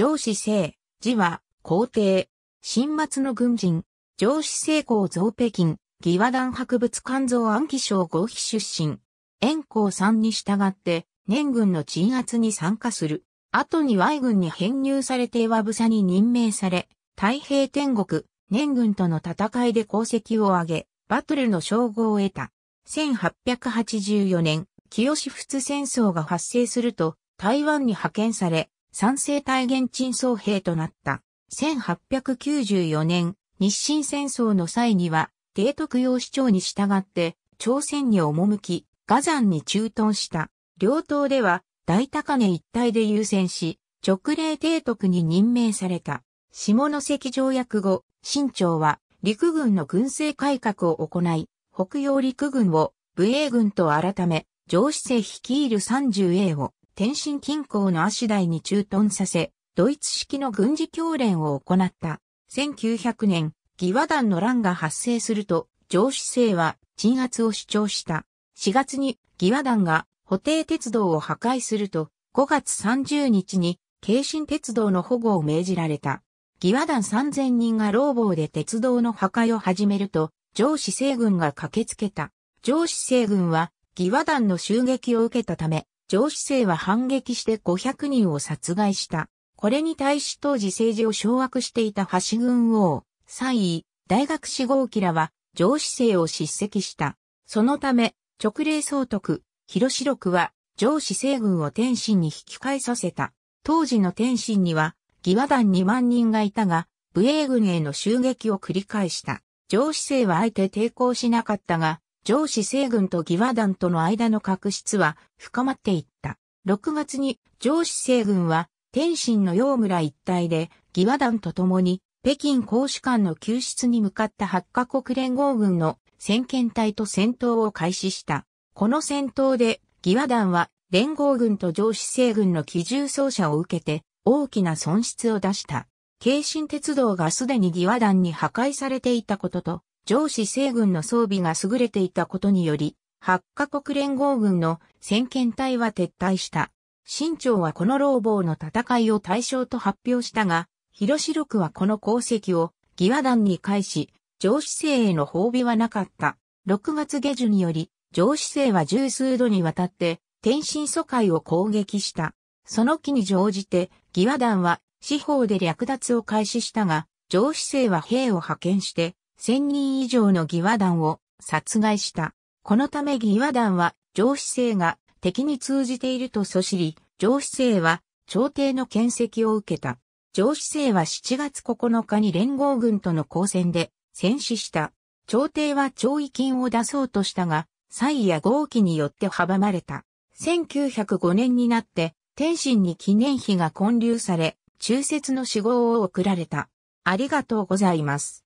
上司生、字は、皇帝。新末の軍人、上司成功増北京、義和団博物館蔵暗記賞合否出身。遠光さんに従って、年軍の鎮圧に参加する。後に Y 軍に編入されて岩者に任命され、太平天国、年軍との戦いで功績を挙げ、バトルの称号を得た。1884年、清志仏戦争が発生すると、台湾に派遣され、三世大元鎮総兵となった。1894年、日清戦争の際には、提督用市長に従って、朝鮮に赴き、火山に駐屯した。両党では、大高根一帯で優先し、直令提督に任命された。下関条約後、清朝は陸軍の軍政改革を行い、北洋陸軍を武衛軍と改め、上司制率いる 30A を天津近郊の足台に駐屯させ、ドイツ式の軍事教練を行った。1900年、義和団の乱が発生すると、上司生は鎮圧を主張した。4月に義和団が補定鉄道を破壊すると、5月30日に京神鉄道の保護を命じられた。義和団3000人が老房で鉄道の破壊を始めると、上司西軍が駆けつけた。上司西軍は義和団の襲撃を受けたため、上司生は反撃して500人を殺害した。これに対し当時政治を掌握していた橋軍王、三位、大学士号機らは上司生を叱責した。そのため、直令総督、広四六は上司生軍を天津に引き返させた。当時の天津には、義和団2万人がいたが、武英軍への襲撃を繰り返した。上司生はあえて抵抗しなかったが、上司西軍と義和団との間の確執は深まっていった。6月に上司西軍は天津の洋村一帯で義和団と共に北京公使館の救出に向かった8カ国連合軍の先遣隊と戦闘を開始した。この戦闘で義和団は連合軍と上司西軍の機銃走者を受けて大きな損失を出した。京神鉄道がすでに義和団に破壊されていたことと、上司西軍の装備が優れていたことにより、8カ国連合軍の先遣隊は撤退した。新朝はこの老坊の戦いを対象と発表したが、広白区はこの功績を義和団に返し、上司生への褒美はなかった。6月下旬により、上司生は十数度にわたって天津疎開を攻撃した。その機に乗じて、義和団は司法で略奪を開始したが、上司生は兵を派遣して、1000人以上の義和団を殺害した。このため義和団は上司生が敵に通じているとそしり、上司生は朝廷の検責を受けた。上司生は7月9日に連合軍との交戦で戦死した。朝廷は懲役金を出そうとしたが、蔡や豪気によって阻まれた。1905年になって、天津に記念碑が建立され、中説の死亡を送られた。ありがとうございます。